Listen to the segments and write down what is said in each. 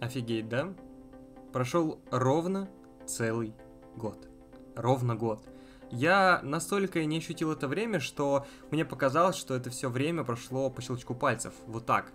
Офигеть, да? Прошел ровно целый год. Ровно год. Я настолько не ощутил это время, что мне показалось, что это все время прошло по щелчку пальцев. Вот так.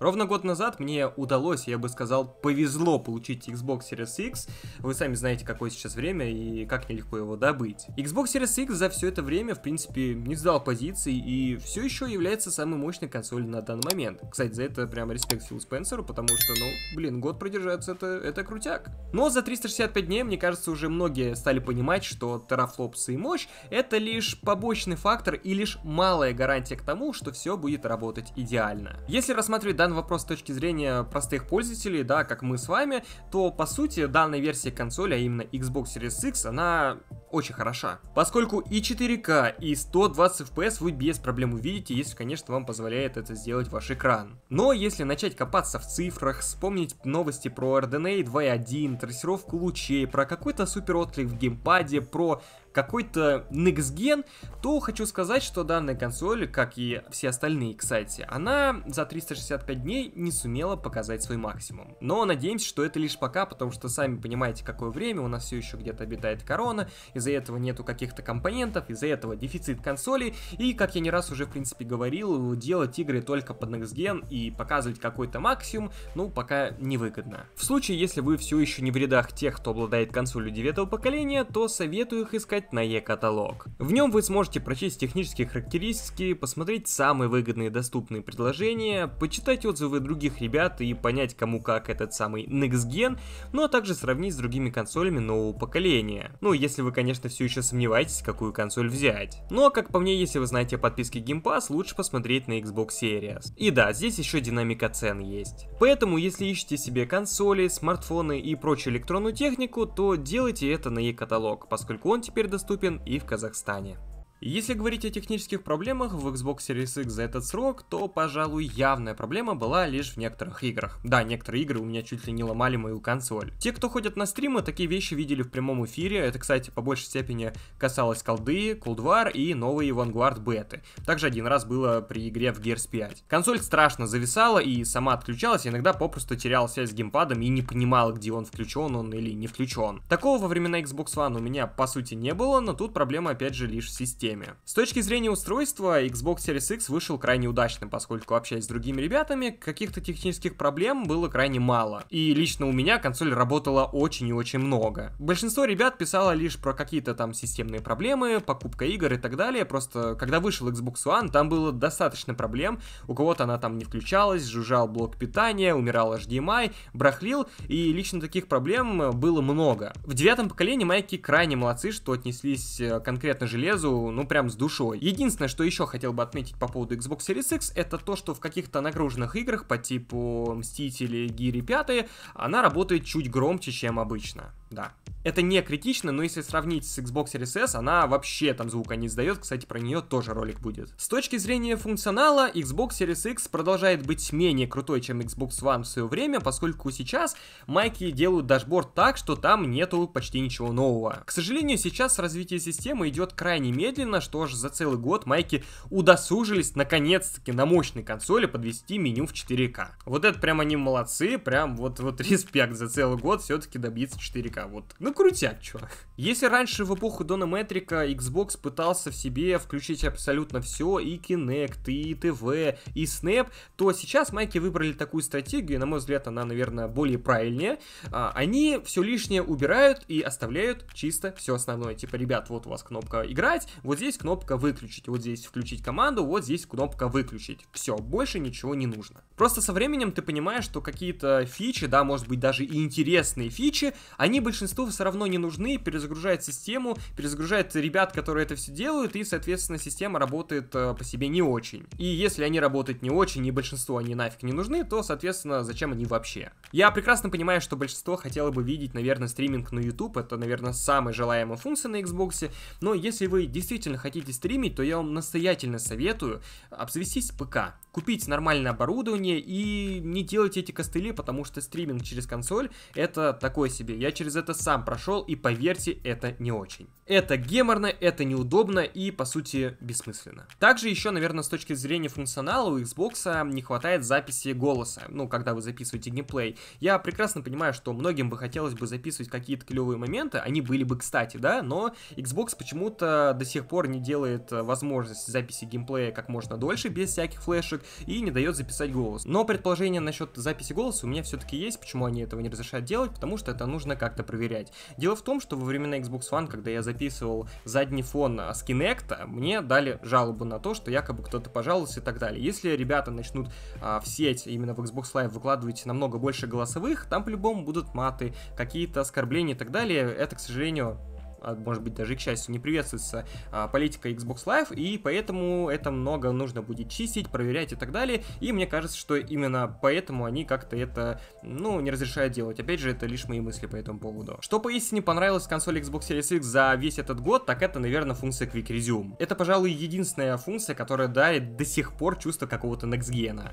Ровно год назад мне удалось, я бы сказал, повезло получить Xbox Series X. Вы сами знаете, какое сейчас время и как нелегко его добыть. Xbox Series X за все это время, в принципе, не сдал позиции и все еще является самой мощной консолью на данный момент. Кстати, за это прям респект Филу Спенсеру, потому что, ну, блин, год продержаться это, это крутяк. Но за 365 дней, мне кажется, уже многие стали понимать, что терафлопсы и мощь это лишь побочный фактор и лишь малая гарантия к тому, что все будет работать идеально. Если рассматривать данный на вопрос с точки зрения простых пользователей, да, как мы с вами, то по сути данная версия консоли, а именно Xbox Series X, она очень хороша. Поскольку и 4К, и 120 FPS вы без проблем увидите, если, конечно, вам позволяет это сделать ваш экран. Но если начать копаться в цифрах, вспомнить новости про RDNA 2.1, трассировку лучей, про какой-то супер отклик в геймпаде, про какой-то Next Gen, то хочу сказать, что данная консоль, как и все остальные, кстати, она за 365 дней не сумела показать свой максимум. Но надеемся, что это лишь пока, потому что сами понимаете, какое время, у нас все еще где-то обитает корона, из-за этого нету каких-то компонентов, из-за этого дефицит консолей, и, как я не раз уже, в принципе, говорил, делать игры только под Next Gen и показывать какой-то максимум, ну, пока невыгодно. В случае, если вы все еще не в рядах тех, кто обладает консолью 9 поколения, то советую их искать сайт на e-каталог. В нем вы сможете прочесть технические характеристики, посмотреть самые выгодные доступные предложения, почитать отзывы других ребят и понять, кому как этот самый Next Gen, ну а также сравнить с другими консолями нового поколения. Ну, если вы, конечно, все еще сомневаетесь, какую консоль взять. Ну а как по мне, если вы знаете о подписке Game Pass, лучше посмотреть на Xbox Series. И да, здесь еще динамика цен есть. Поэтому, если ищете себе консоли, смартфоны и прочую электронную технику, то делайте это на e-каталог, поскольку он теперь доступен и в Казахстане. Если говорить о технических проблемах в Xbox Series X за этот срок, то, пожалуй, явная проблема была лишь в некоторых играх. Да, некоторые игры у меня чуть ли не ломали мою консоль. Те, кто ходят на стримы, такие вещи видели в прямом эфире. Это, кстати, по большей степени касалось колды, Cold и новые Vanguard беты. Также один раз было при игре в Gears 5. Консоль страшно зависала и сама отключалась, иногда попросту теряла связь с геймпадом и не понимала, где он включен он или не включен. Такого во времена Xbox One у меня, по сути, не было, но тут проблема, опять же, лишь в системе теме. С точки зрения устройства, Xbox Series X вышел крайне удачным, поскольку, общаясь с другими ребятами, каких-то технических проблем было крайне мало. И лично у меня консоль работала очень и очень много. Большинство ребят писало лишь про какие-то там системные проблемы, покупка игр и так далее. Просто когда вышел Xbox One, там было достаточно проблем. У кого-то она там не включалась, жужжал блок питания, умирал HDMI, брахлил, и лично таких проблем э, было много. В девятом поколении майки крайне молодцы, что отнеслись э, конкретно железу, ну прям с душой. Единственное, что еще хотел бы отметить по поводу Xbox Series X, это то, что в каких-то нагруженных играх по типу Мстители, Гири 5, она работает чуть громче, чем обычно да. Это не критично, но если сравнить с Xbox Series S, она вообще там звука не издает, кстати, про нее тоже ролик будет. С точки зрения функционала, Xbox Series X продолжает быть менее крутой, чем Xbox One в свое время, поскольку сейчас майки делают дашборд так, что там нету почти ничего нового. К сожалению, сейчас развитие системы идет крайне медленно, что ж за целый год майки удосужились наконец-таки на мощной консоли подвести меню в 4К. Вот это прям они молодцы, прям вот, вот респект за целый год все-таки добиться 4К пока. Вот, ну, крутяк, чувак. Если раньше в эпоху Дона Метрика Xbox пытался в себе включить абсолютно все, и Kinect, и ТВ, и Snap, то сейчас майки выбрали такую стратегию, на мой взгляд, она, наверное, более правильнее. А, они все лишнее убирают и оставляют чисто все основное. Типа, ребят, вот у вас кнопка «Играть», вот здесь кнопка «Выключить», вот здесь «Включить команду», вот здесь кнопка «Выключить». Все, больше ничего не нужно. Просто со временем ты понимаешь, что какие-то фичи, да, может быть, даже и интересные фичи, они бы большинству все равно не нужны, перезагружает систему, перезагружает ребят, которые это все делают, и, соответственно, система работает э, по себе не очень. И если они работают не очень, и большинству они нафиг не нужны, то, соответственно, зачем они вообще? Я прекрасно понимаю, что большинство хотело бы видеть, наверное, стриминг на YouTube, это, наверное, самая желаемая функция на Xbox, но если вы действительно хотите стримить, то я вам настоятельно советую обзавестись ПК, купить нормальное оборудование и не делать эти костыли, потому что стриминг через консоль это такое себе. Я через это сам прошел, и поверьте, это не очень. Это геморно, это неудобно и, по сути, бессмысленно. Также еще, наверное, с точки зрения функционала у Xbox не хватает записи голоса, ну, когда вы записываете геймплей. Я прекрасно понимаю, что многим бы хотелось бы записывать какие-то клевые моменты, они были бы кстати, да, но Xbox почему-то до сих пор не делает э, возможность записи геймплея как можно дольше, без всяких флешек, и не дает записать голос. Но предположение насчет записи голоса у меня все-таки есть, почему они этого не разрешают делать, потому что это нужно как-то проверять. Дело в том, что во времена Xbox One, когда я записывал записывал задний фон а, с Kinect, мне дали жалобу на то, что якобы кто-то пожаловался и так далее. Если ребята начнут а, в сеть, именно в Xbox Live, выкладывать намного больше голосовых, там по-любому будут маты, какие-то оскорбления и так далее. Это, к сожалению, а, может быть даже к счастью, не приветствуется а, политика Xbox Live, и поэтому это много нужно будет чистить, проверять и так далее, и мне кажется, что именно поэтому они как-то это, ну, не разрешают делать. Опять же, это лишь мои мысли по этому поводу. Что поистине понравилось в консоли Xbox Series X за весь этот год, так это, наверное, функция Quick Resume. Это, пожалуй, единственная функция, которая дает до сих пор чувство какого-то Next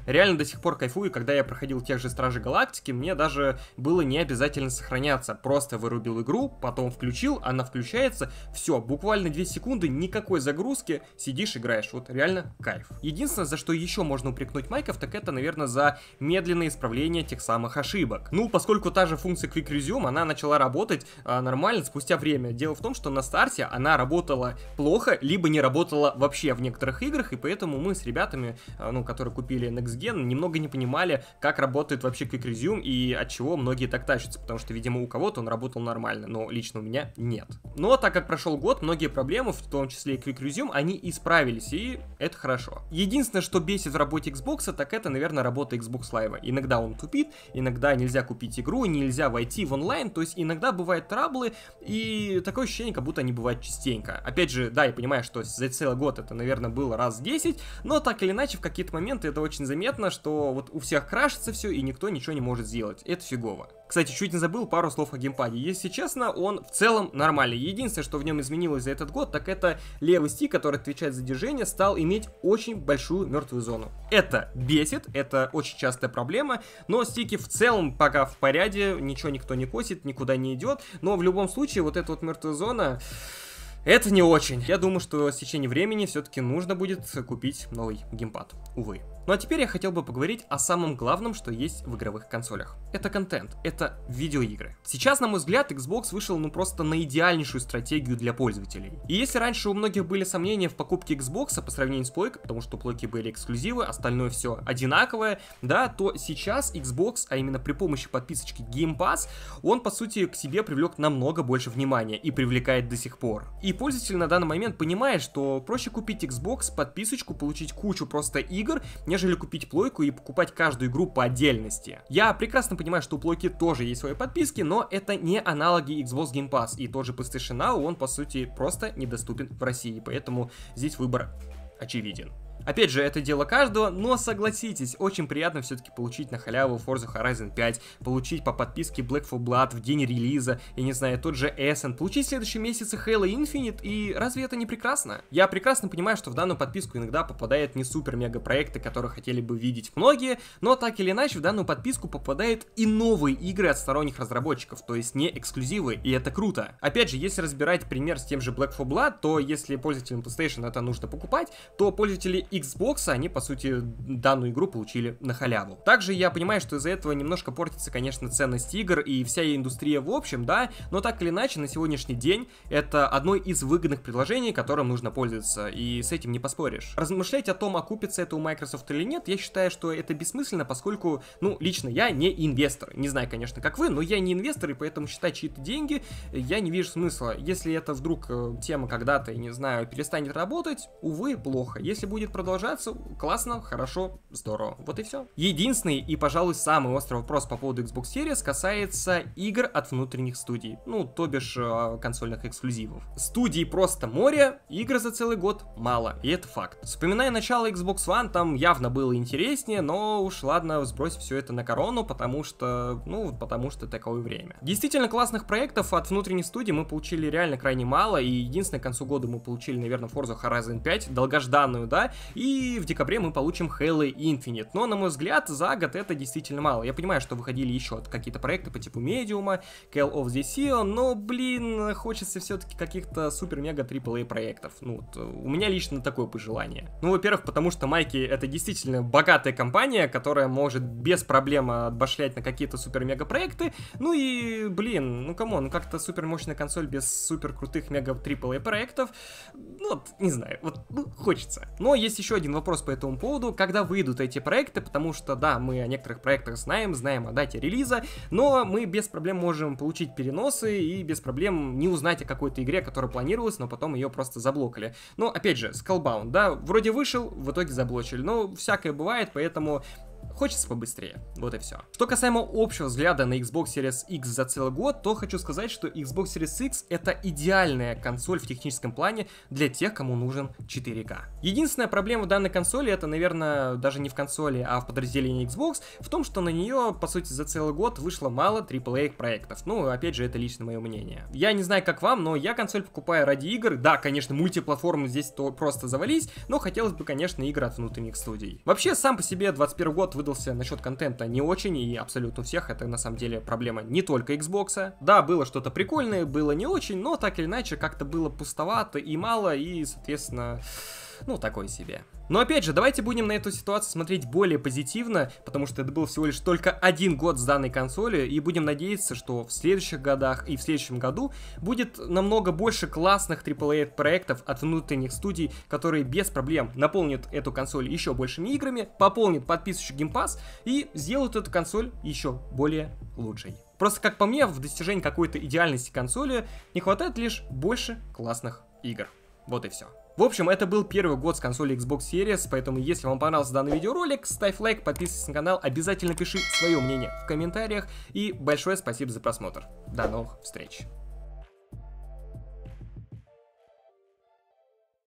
Реально до сих пор кайфую, когда я проходил тех же Стражей Галактики, мне даже было не обязательно сохраняться. Просто вырубил игру, потом включил, она а включилась отключается, все, буквально 2 секунды, никакой загрузки, сидишь, играешь, вот реально кайф. Единственное, за что еще можно упрекнуть Майков, так это, наверное, за медленное исправление тех самых ошибок. Ну, поскольку та же функция Quick Resume, она начала работать а, нормально спустя время. Дело в том, что на старте она работала плохо, либо не работала вообще в некоторых играх, и поэтому мы с ребятами, а, ну, которые купили Next Gen, немного не понимали, как работает вообще Quick Resume и от чего многие так тащатся, потому что, видимо, у кого-то он работал нормально, но лично у меня нет. Но так как прошел год, многие проблемы, в том числе и Quick Resume, они исправились, и это хорошо. Единственное, что бесит в работе Xbox, так это, наверное, работа Xbox Live. Иногда он тупит, иногда нельзя купить игру, нельзя войти в онлайн, то есть иногда бывают траблы, и такое ощущение, как будто они бывают частенько. Опять же, да, я понимаю, что за целый год это, наверное, было раз 10, но так или иначе, в какие-то моменты это очень заметно, что вот у всех крашится все, и никто ничего не может сделать. Это фигово. Кстати, чуть не забыл пару слов о геймпаде. Если честно, он в целом нормальный. Единственное, что в нем изменилось за этот год, так это левый стик, который отвечает за движение, стал иметь очень большую мертвую зону. Это бесит, это очень частая проблема, но стики в целом пока в порядке, ничего никто не косит, никуда не идет, но в любом случае вот эта вот мертвая зона... Это не очень. Я думаю, что с течением времени все-таки нужно будет купить новый геймпад. Увы. Ну а теперь я хотел бы поговорить о самом главном, что есть в игровых консолях. Это контент, это видеоигры. Сейчас, на мой взгляд, Xbox вышел ну просто на идеальнейшую стратегию для пользователей. И если раньше у многих были сомнения в покупке Xbox по сравнению с Плойкой, потому что Плойки были эксклюзивы, остальное все одинаковое, да, то сейчас Xbox, а именно при помощи подписочки Game Pass, он по сути к себе привлек намного больше внимания и привлекает до сих пор. И пользователь на данный момент понимает, что проще купить Xbox, подписочку, получить кучу просто игр, не нежели купить плойку и покупать каждую игру по отдельности. Я прекрасно понимаю, что у плойки тоже есть свои подписки, но это не аналоги Xbox Game Pass, и тот же PlayStation Now, он по сути просто недоступен в России, поэтому здесь выбор очевиден. Опять же, это дело каждого, но согласитесь, очень приятно все-таки получить на халяву Forza Horizon 5, получить по подписке Black 4 Blood в день релиза, я не знаю, тот же Essen, получить в следующем месяце Halo Infinite, и разве это не прекрасно? Я прекрасно понимаю, что в данную подписку иногда попадает не супер-мега проекты, которые хотели бы видеть многие, но так или иначе в данную подписку попадают и новые игры от сторонних разработчиков, то есть не эксклюзивы, и это круто. Опять же, если разбирать пример с тем же Black 4 Blood, то если пользователям PlayStation это нужно покупать, то пользователи Xbox а они, по сути, данную игру получили на халяву. Также я понимаю, что из-за этого немножко портится, конечно, ценность игр и вся ее индустрия в общем, да, но так или иначе, на сегодняшний день это одно из выгодных предложений, которым нужно пользоваться, и с этим не поспоришь. Размышлять о том, окупится это у Microsoft или нет, я считаю, что это бессмысленно, поскольку, ну, лично я не инвестор. Не знаю, конечно, как вы, но я не инвестор, и поэтому считать чьи-то деньги э, я не вижу смысла. Если это вдруг э, тема когда-то, не знаю, перестанет работать, увы, плохо. Если будет продолжаться продолжаться, классно, хорошо, здорово. Вот и все. Единственный и, пожалуй, самый острый вопрос по поводу Xbox Series касается игр от внутренних студий. Ну, то бишь э, консольных эксклюзивов. Студии просто море, игр за целый год мало, и это факт. Вспоминая начало Xbox One, там явно было интереснее, но уж ладно, сбрось все это на корону, потому что, ну, потому что такое время. Действительно классных проектов от внутренних студий мы получили реально крайне мало, и единственное, к концу года мы получили, наверное, Forza Horizon 5, долгожданную, да, и в декабре мы получим Halo Infinite. Но, на мой взгляд, за год это действительно мало. Я понимаю, что выходили еще какие-то проекты по типу Медиума, Call of the Sea, но, блин, хочется все-таки каких-то супер-мега AAA проектов. Ну, вот, у меня лично такое пожелание. Ну, во-первых, потому что Майки это действительно богатая компания, которая может без проблем отбашлять на какие-то супер-мега проекты. Ну и, блин, ну камон, ну как-то супер мощная консоль без супер крутых мега AAA проектов. Ну, вот, не знаю, вот ну, хочется. Но есть есть еще один вопрос по этому поводу, когда выйдут эти проекты, потому что, да, мы о некоторых проектах знаем, знаем о дате релиза, но мы без проблем можем получить переносы и без проблем не узнать о какой-то игре, которая планировалась, но потом ее просто заблокали. Но, опять же, Skullbound, да, вроде вышел, в итоге заблочили, но всякое бывает, поэтому Хочется побыстрее. Вот и все. Что касаемо общего взгляда на Xbox Series X за целый год, то хочу сказать, что Xbox Series X это идеальная консоль в техническом плане для тех, кому нужен 4К. Единственная проблема данной консоли, это, наверное, даже не в консоли, а в подразделении Xbox, в том, что на нее, по сути, за целый год вышло мало AAA проектов. Ну, опять же, это лично мое мнение. Я не знаю, как вам, но я консоль покупаю ради игр. Да, конечно, мультиплатформы здесь то просто завались, но хотелось бы, конечно, игр от внутренних студий. Вообще, сам по себе 21 год выдался высказался насчет контента не очень, и абсолютно у всех это на самом деле проблема не только Xbox. Да, было что-то прикольное, было не очень, но так или иначе как-то было пустовато и мало, и, соответственно, ну, такой себе. Но опять же, давайте будем на эту ситуацию смотреть более позитивно, потому что это был всего лишь только один год с данной консолью и будем надеяться, что в следующих годах и в следующем году будет намного больше классных AAA проектов от внутренних студий, которые без проблем наполнят эту консоль еще большими играми, пополнят подписочек ГеймПас и сделают эту консоль еще более лучшей. Просто, как по мне, в достижении какой-то идеальности консоли не хватает лишь больше классных игр. Вот и все. В общем, это был первый год с консоли Xbox Series, поэтому если вам понравился данный видеоролик, ставь лайк, подписывайся на канал, обязательно пиши свое мнение в комментариях и большое спасибо за просмотр. До новых встреч!